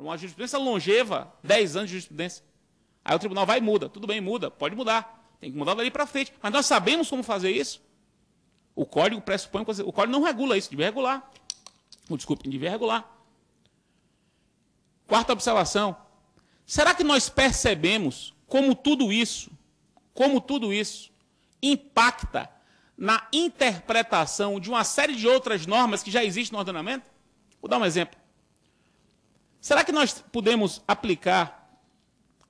Uma jurisprudência longeva, 10 anos de jurisprudência. Aí o tribunal vai e muda. Tudo bem, muda, pode mudar. Tem que mudar dali para frente. Mas nós sabemos como fazer isso? O código pressupõe. O código não regula isso, devia regular. Desculpe, devia regular. Quarta observação. Será que nós percebemos como tudo isso, como tudo isso, impacta na interpretação de uma série de outras normas que já existem no ordenamento? Vou dar um exemplo. Será que nós podemos aplicar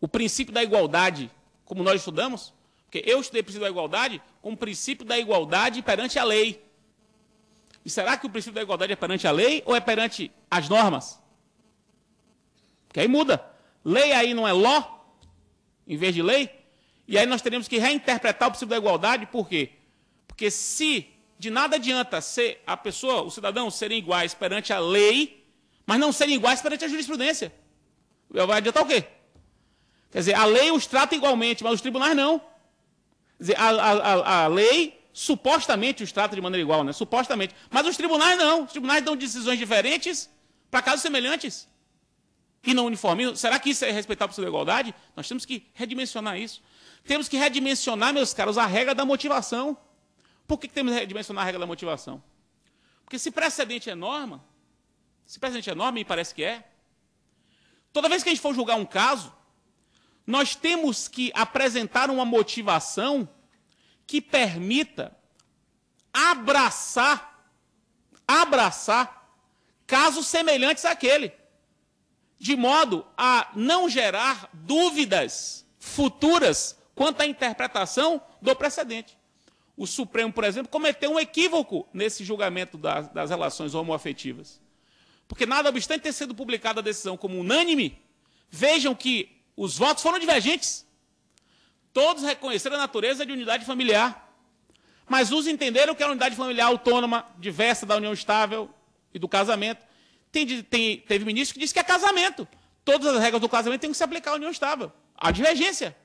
o princípio da igualdade como nós estudamos? Porque eu estudei o princípio da igualdade como o princípio da igualdade perante a lei. E será que o princípio da igualdade é perante a lei ou é perante as normas? Porque aí muda. Lei aí não é ló, em vez de lei. E aí nós teremos que reinterpretar o princípio da igualdade, por quê? Porque se de nada adianta ser a pessoa, o cidadão, serem iguais perante a lei, mas não serem iguais perante a jurisprudência. Vai adiantar o quê? Quer dizer, a lei os trata igualmente, mas os tribunais não. Quer dizer, a, a, a lei supostamente os trata de maneira igual, né? Supostamente. Mas os tribunais não. Os tribunais dão decisões diferentes para casos semelhantes. E não uniformes. Será que isso é respeitar a possível igualdade? Nós temos que redimensionar isso. Temos que redimensionar, meus caros, a regra da motivação. Por que temos que redimensionar a regra da motivação? Porque se precedente é norma, se parece é enorme, e parece que é. Toda vez que a gente for julgar um caso, nós temos que apresentar uma motivação que permita abraçar, abraçar casos semelhantes àquele, de modo a não gerar dúvidas futuras quanto à interpretação do precedente. O Supremo, por exemplo, cometeu um equívoco nesse julgamento das, das relações homoafetivas porque nada obstante ter sido publicada a decisão como unânime, vejam que os votos foram divergentes. Todos reconheceram a natureza de unidade familiar, mas os entenderam que a unidade familiar autônoma, diversa da união estável e do casamento. Tem, tem, teve ministro que disse que é casamento. Todas as regras do casamento têm que se aplicar à união estável. Há divergência.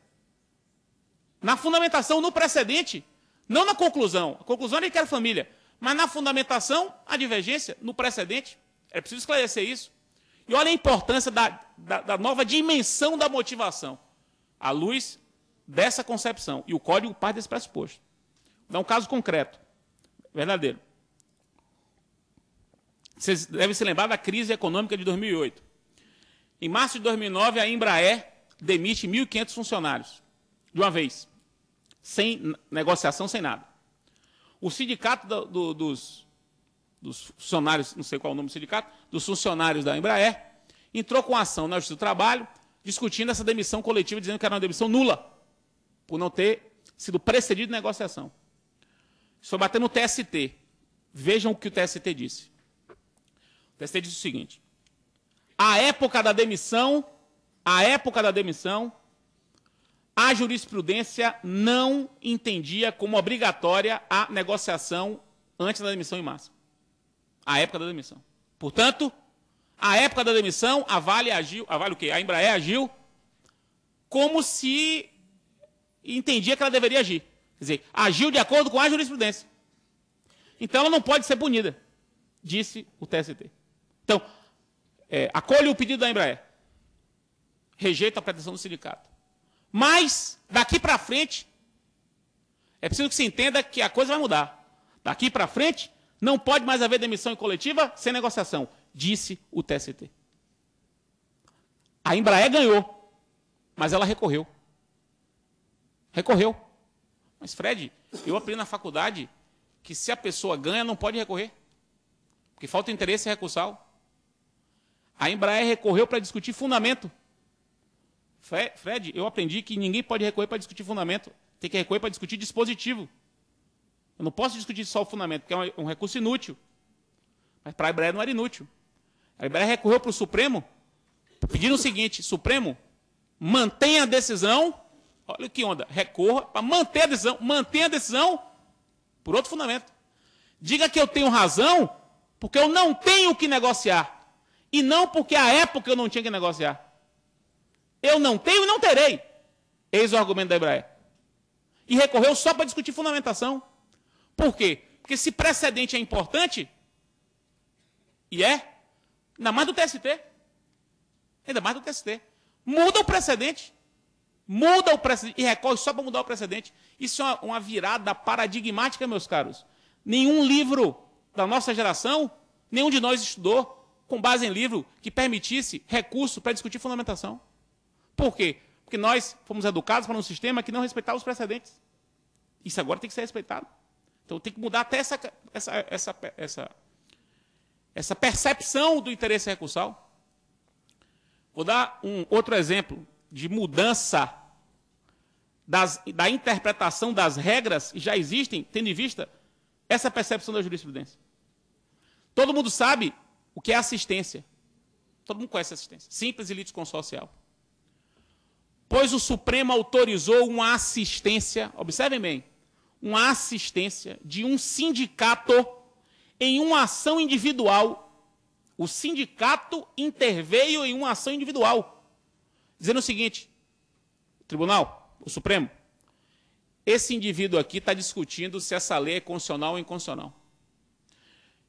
Na fundamentação, no precedente, não na conclusão. A conclusão é que era família. Mas na fundamentação, a divergência, no precedente. É preciso esclarecer isso. E olha a importância da, da, da nova dimensão da motivação, à luz dessa concepção. E o código parte desse pressuposto. Vou dar um caso concreto, verdadeiro. Vocês devem se lembrar da crise econômica de 2008. Em março de 2009, a Embraer demite 1.500 funcionários, de uma vez, sem negociação, sem nada. O sindicato do, do, dos dos funcionários, não sei qual é o nome do sindicato, dos funcionários da Embraer, entrou com ação na Justiça do Trabalho, discutindo essa demissão coletiva, dizendo que era uma demissão nula, por não ter sido precedido de negociação. Estou batendo no TST. Vejam o que o TST disse. O TST disse o seguinte: a época da demissão, a época da demissão, a jurisprudência não entendia como obrigatória a negociação antes da demissão em massa a época da demissão. Portanto, a época da demissão, a Vale agiu, a Vale o quê? A Embraer agiu como se entendia que ela deveria agir. Quer dizer, agiu de acordo com a jurisprudência. Então ela não pode ser punida, disse o TST. Então, é, acolhe o pedido da Embraer. Rejeita a pretensão do sindicato. Mas, daqui para frente, é preciso que se entenda que a coisa vai mudar. Daqui para frente, não pode mais haver demissão coletiva sem negociação, disse o TST. A Embraer ganhou, mas ela recorreu. Recorreu. Mas, Fred, eu aprendi na faculdade que se a pessoa ganha, não pode recorrer. Porque falta interesse recursal. A Embraer recorreu para discutir fundamento. Fred, eu aprendi que ninguém pode recorrer para discutir fundamento. Tem que recorrer para discutir dispositivo. Eu não posso discutir só o fundamento, porque é um, recurso inútil. Mas para a Embraer não era inútil. A Embraer recorreu para o Supremo, pedindo o seguinte: Supremo, mantenha a decisão. Olha que onda, recorra para manter a decisão, mantenha a decisão por outro fundamento. Diga que eu tenho razão, porque eu não tenho o que negociar. E não porque à época eu não tinha que negociar. Eu não tenho e não terei. Eis o argumento da Embraer. E recorreu só para discutir fundamentação. Por quê? Porque se precedente é importante, e é, ainda mais do TST, ainda mais do TST, muda o precedente, muda o precedente, e recorre só para mudar o precedente. Isso é uma virada paradigmática, meus caros. Nenhum livro da nossa geração, nenhum de nós estudou com base em livro que permitisse recurso para discutir fundamentação. Por quê? Porque nós fomos educados para um sistema que não respeitava os precedentes. Isso agora tem que ser respeitado. Então tem que mudar até essa, essa, essa, essa, essa percepção do interesse recursal. Vou dar um outro exemplo de mudança das, da interpretação das regras que já existem, tendo em vista essa percepção da jurisprudência. Todo mundo sabe o que é assistência. Todo mundo conhece assistência. Simples e litisconsorcial. Pois o Supremo autorizou uma assistência, observem bem, uma assistência de um sindicato em uma ação individual. O sindicato interveio em uma ação individual, dizendo o seguinte: o Tribunal, o Supremo, esse indivíduo aqui está discutindo se essa lei é constitucional ou inconstitucional.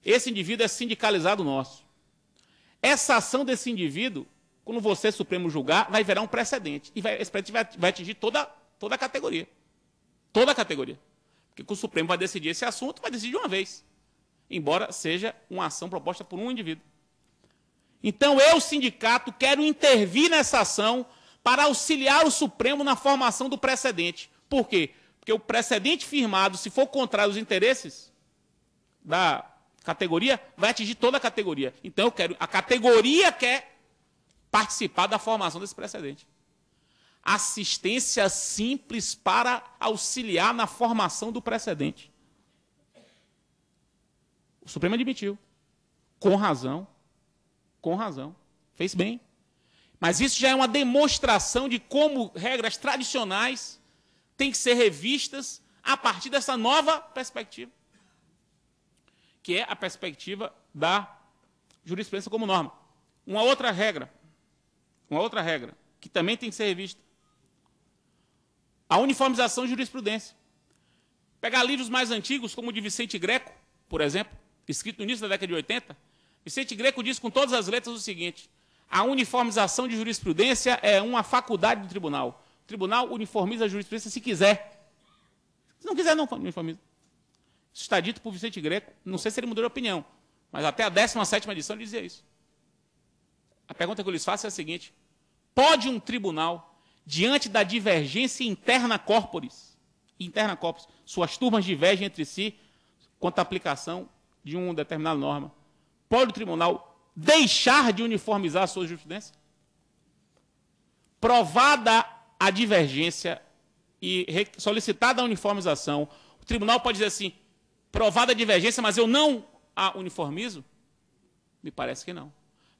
Esse indivíduo é sindicalizado nosso. Essa ação desse indivíduo, quando você, Supremo, julgar, vai virar um precedente. E vai, esse precedente vai, atingir toda, toda a categoria. Toda a categoria. Porque o Supremo vai decidir esse assunto, vai decidir uma vez. Embora seja uma ação proposta por um indivíduo. Então, eu, sindicato, quero intervir nessa ação para auxiliar o Supremo na formação do precedente. Por quê? Porque o precedente firmado, se for contrário aos interesses da categoria, vai atingir toda a categoria. Então, eu quero. A categoria quer participar da formação desse precedente assistência simples para auxiliar na formação do precedente. O Supremo admitiu. Com razão. Com razão. Fez bem. Mas isso já é uma demonstração de como regras tradicionais têm que ser revistas a partir dessa nova perspectiva, que é a perspectiva da jurisprudência como norma. Uma outra regra, uma outra regra que também tem que ser revista a uniformização de jurisprudência. Pegar livros mais antigos, como o de Vicente Greco, por exemplo, escrito no início da década de 80, Vicente Greco diz com todas as letras o seguinte: a uniformização de jurisprudência é uma faculdade do tribunal. O tribunal uniformiza a jurisprudência se quiser. Se não quiser, não uniformiza. Isso está dito por Vicente Greco. Não sei se ele mudou de opinião, mas até a 17 edição ele dizia isso. A pergunta que eu lhes faço é a seguinte: pode um tribunal diante da divergência interna corporis, interna corporis, suas turmas divergem entre si quanto à aplicação de uma determinada norma. Pode o tribunal deixar de uniformizar a sua jurisprudência? Provada a divergência e solicitada a uniformização, o tribunal pode dizer assim: provada a divergência, mas eu não a uniformizo? Me parece que não.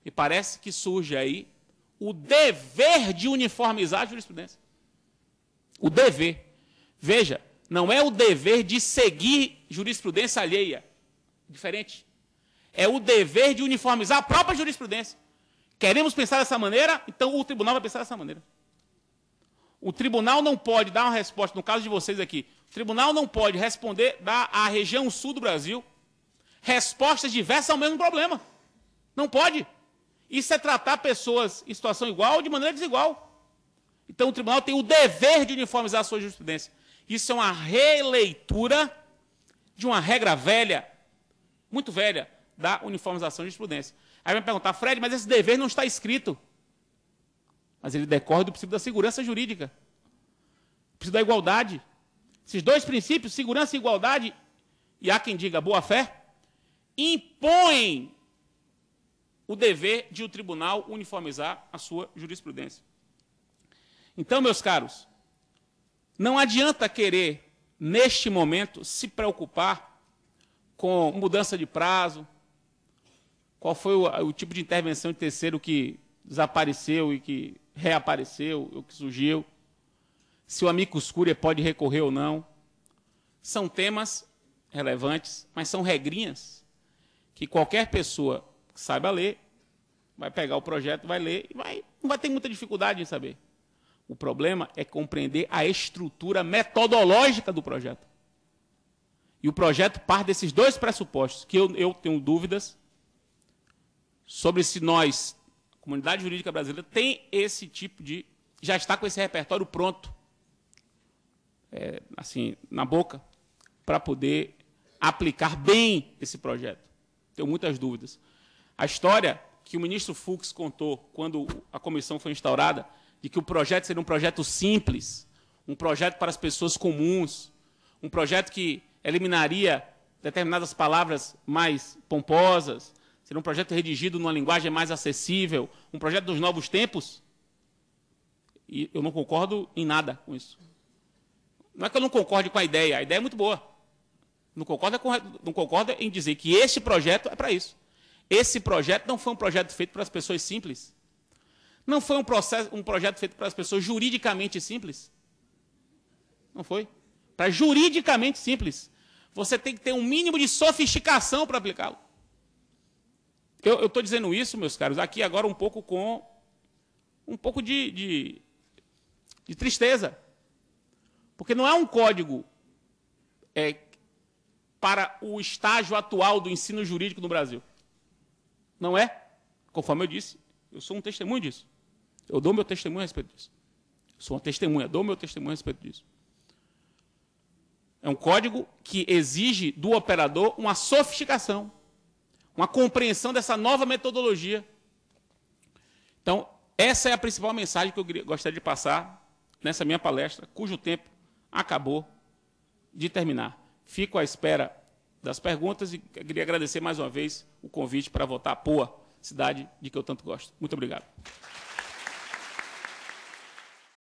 Me parece que surge aí o dever de uniformizar a jurisprudência. O dever. Veja, não é o dever de seguir jurisprudência alheia. Diferente. É o dever de uniformizar a própria jurisprudência. Queremos pensar dessa maneira, então o tribunal vai pensar dessa maneira. O tribunal não pode dar uma resposta, no caso de vocês aqui, o tribunal não pode responder dar à região sul do Brasil respostas diversas ao mesmo problema. Não pode. Isso é tratar pessoas em situação igual de maneira desigual. Então o tribunal tem o dever de uniformizar a sua jurisprudência. Isso é uma releitura de uma regra velha, muito velha, da uniformização de jurisprudência. Aí vai me perguntar, Fred, mas esse dever não está escrito. Mas ele decorre do princípio da segurança jurídica, do princípio da igualdade. Esses dois princípios, segurança e igualdade, e há quem diga boa-fé, impõem o dever de o tribunal uniformizar a sua jurisprudência. Então, meus caros, não adianta querer, neste momento, se preocupar com mudança de prazo, qual foi o, o tipo de intervenção de terceiro que desapareceu e que reapareceu, o que surgiu, se o amigo escure pode recorrer ou não. São temas relevantes, mas são regrinhas que qualquer pessoa saiba ler, vai pegar o projeto, vai ler e vai, não vai ter muita dificuldade em saber. O problema é compreender a estrutura metodológica do projeto. E o projeto parte desses dois pressupostos, que eu, eu tenho dúvidas sobre se nós, a comunidade jurídica brasileira, tem esse tipo de. já está com esse repertório pronto, é, assim, na boca, para poder aplicar bem esse projeto. Tenho muitas dúvidas. A história que o ministro Fux contou quando a comissão foi instaurada, de que o projeto seria um projeto simples, um projeto para as pessoas comuns, um projeto que eliminaria determinadas palavras mais pomposas, seria um projeto redigido numa linguagem mais acessível, um projeto dos novos tempos. E eu não concordo em nada com isso. Não é que eu não concorde com a ideia, a ideia é muito boa. Não concordo, não concordo em dizer que este projeto é para isso. Esse projeto não foi um projeto feito para as pessoas simples. Não foi um, processo, um projeto feito para as pessoas juridicamente simples. Não foi. Para juridicamente simples. Você tem que ter um mínimo de sofisticação para aplicá-lo. Eu estou dizendo isso, meus caros, aqui agora um pouco com um pouco de, de, de tristeza. Porque não é um código é, para o estágio atual do ensino jurídico no Brasil. Não é. Conforme eu disse, eu sou um testemunho disso. Eu dou meu testemunho a respeito disso. sou uma testemunha, dou meu testemunho a respeito disso. É um código que exige do operador uma sofisticação, uma compreensão dessa nova metodologia. Então, essa é a principal mensagem que eu gostaria de passar nessa minha palestra, cujo tempo acabou de terminar. Fico à espera das perguntas e queria agradecer mais uma vez o convite para votar a Poa, cidade de que eu tanto gosto. Muito obrigado.